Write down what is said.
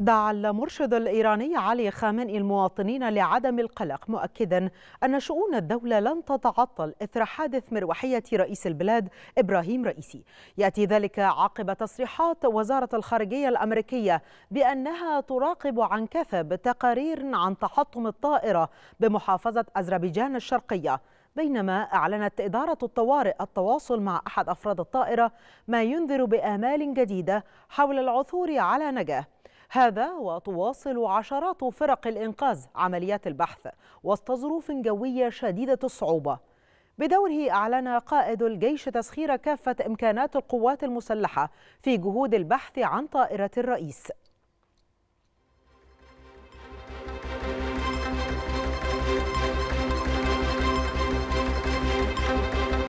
دعا المرشد الإيراني علي خامنئي المواطنين لعدم القلق مؤكدا أن شؤون الدولة لن تتعطل إثر حادث مروحية رئيس البلاد إبراهيم رئيسي يأتي ذلك عقب تصريحات وزارة الخارجية الأمريكية بأنها تراقب عن كثب تقارير عن تحطم الطائرة بمحافظة أذربيجان الشرقية بينما أعلنت إدارة الطوارئ التواصل مع أحد أفراد الطائرة ما ينذر بآمال جديدة حول العثور على نجاة هذا وتواصل عشرات فرق الإنقاذ عمليات البحث وسط ظروف جوية شديدة الصعوبة بدوره أعلن قائد الجيش تسخير كافة إمكانات القوات المسلحة في جهود البحث عن طائرة الرئيس